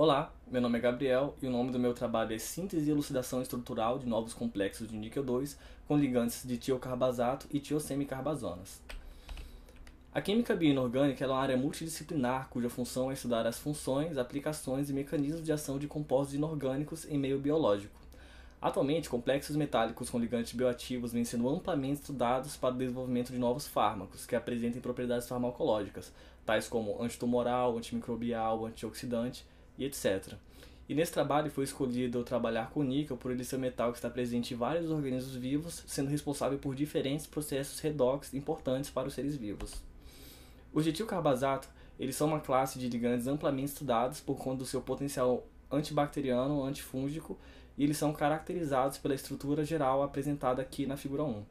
Olá, meu nome é Gabriel e o nome do meu trabalho é Síntese e Elucidação Estrutural de Novos Complexos de Níquel 2 com ligantes de tiocarbazato e tiosemicarbazonas. A química bioinorgânica é uma área multidisciplinar cuja função é estudar as funções, aplicações e mecanismos de ação de compostos inorgânicos em meio biológico. Atualmente, complexos metálicos com ligantes bioativos vêm sendo amplamente estudados para o desenvolvimento de novos fármacos que apresentem propriedades farmacológicas, tais como antitumoral, antimicrobial, antioxidante e etc. E nesse trabalho foi escolhido trabalhar com o níquel por ele ser um metal que está presente em vários organismos vivos, sendo responsável por diferentes processos redox importantes para os seres vivos. Os etilcarbazato, eles são uma classe de ligantes amplamente estudados por conta do seu potencial antibacteriano, antifúngico, e eles são caracterizados pela estrutura geral apresentada aqui na figura 1.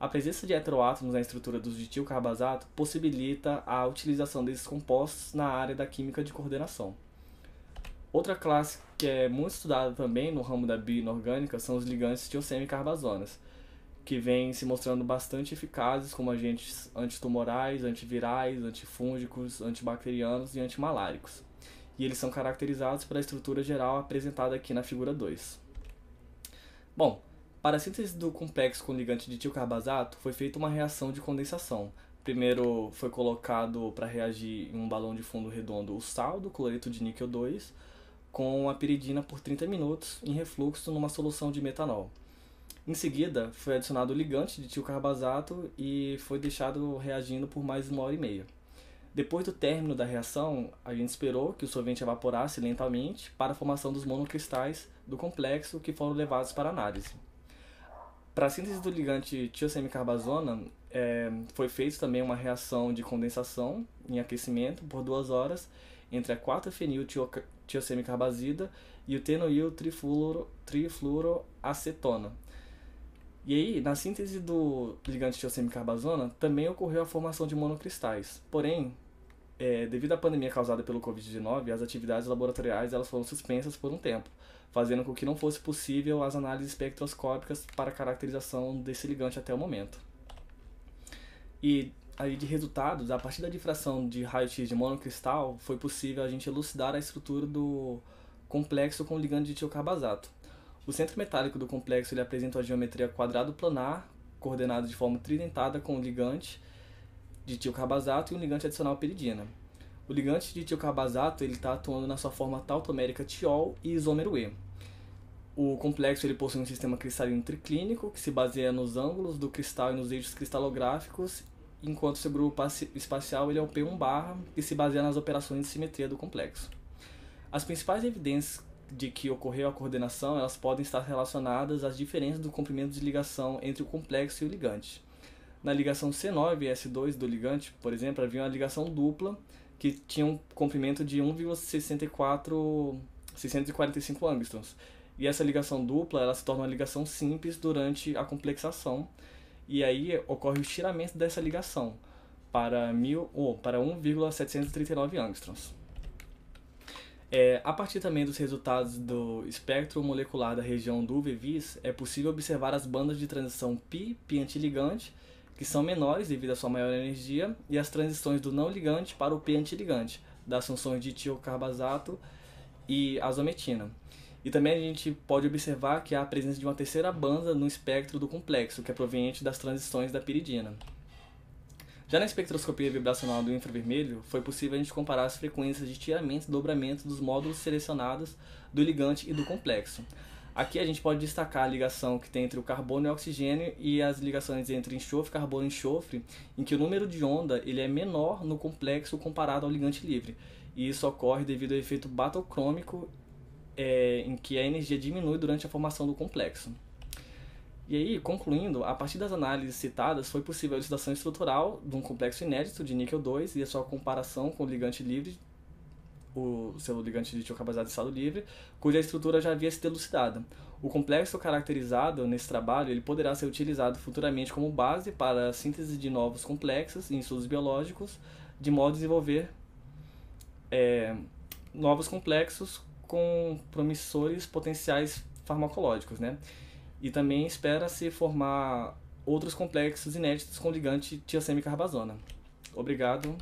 A presença de heteroátomos na estrutura dos ditilcarbazato possibilita a utilização desses compostos na área da química de coordenação. Outra classe que é muito estudada também no ramo da bioinorgânica são os ligantes tiocemicarbazonas, que vêm se mostrando bastante eficazes como agentes antitumorais, antivirais, antifúngicos, antibacterianos e antimaláricos. E eles são caracterizados pela estrutura geral apresentada aqui na figura 2. Bom, para a síntese do complexo com ligante de tiocarbazato, foi feita uma reação de condensação, Primeiro foi colocado para reagir em um balão de fundo redondo o sal do cloreto de níquel 2 com a piridina por 30 minutos em refluxo numa solução de metanol. Em seguida, foi adicionado o ligante de tiocarbazato e foi deixado reagindo por mais uma hora e meia. Depois do término da reação, a gente esperou que o solvente evaporasse lentamente para a formação dos monocristais do complexo que foram levados para análise. Para a síntese do ligante tiocemicarbazona, é, foi feita também uma reação de condensação em aquecimento por duas horas entre a 4-fenil tiocemicarbazida e o tenoil trifluoro, trifluoroacetona. E aí, na síntese do ligante tiocemicarbazona, também ocorreu a formação de monocristais. Porém, é, devido à pandemia causada pelo Covid-19, as atividades laboratoriais elas foram suspensas por um tempo, fazendo com que não fosse possível as análises espectroscópicas para caracterização desse ligante até o momento. E aí de resultados, a partir da difração de raio-x de monocristal, foi possível a gente elucidar a estrutura do complexo com ligando de tiocarbazato. O centro metálico do complexo ele apresenta a geometria quadrado planar, coordenado de forma tridentada com o ligante de tiocarbazato e um ligante adicional peridina. O ligante de tiocarbazato está atuando na sua forma tautomérica tiol e isômero E. O complexo ele possui um sistema cristalino triclínico que se baseia nos ângulos do cristal e nos eixos cristalográficos enquanto seu grupo espacial ele é o P1 barra que se baseia nas operações de simetria do complexo. As principais evidências de que ocorreu a coordenação, elas podem estar relacionadas às diferenças do comprimento de ligação entre o complexo e o ligante. Na ligação C9 e S2 do ligante, por exemplo, havia uma ligação dupla que tinha um comprimento de 1,645 angstroms. E essa ligação dupla, ela se torna uma ligação simples durante a complexação, e aí ocorre o estiramento dessa ligação para, mil, ou para 1,739 angstroms. É, a partir também dos resultados do espectro molecular da região do UV-Vis, é possível observar as bandas de transição pi, pi antiligante, que são menores devido à sua maior energia, e as transições do não ligante para o pi antiligante, das funções de tiocarbazato e azometina. E também a gente pode observar que há a presença de uma terceira banda no espectro do complexo, que é proveniente das transições da piridina. Já na espectroscopia vibracional do infravermelho, foi possível a gente comparar as frequências de tiramento e dobramento dos módulos selecionados do ligante e do complexo. Aqui a gente pode destacar a ligação que tem entre o carbono e o oxigênio e as ligações entre enxofre, carbono e enxofre, em que o número de onda ele é menor no complexo comparado ao ligante livre. E isso ocorre devido ao efeito batocrômico é, em que a energia diminui durante a formação do complexo. E aí, concluindo, a partir das análises citadas, foi possível a elucidação estrutural de um complexo inédito de níquel 2 e a sua comparação com o ligante livre, o seu ligante de tiocarbazado de estado livre, cuja estrutura já havia sido elucidada. O complexo caracterizado nesse trabalho ele poderá ser utilizado futuramente como base para a síntese de novos complexos em estudos biológicos, de modo a desenvolver é, novos complexos com promissores potenciais farmacológicos, né? E também espera-se formar outros complexos inéditos com ligante tiocemicarbazona. Obrigado.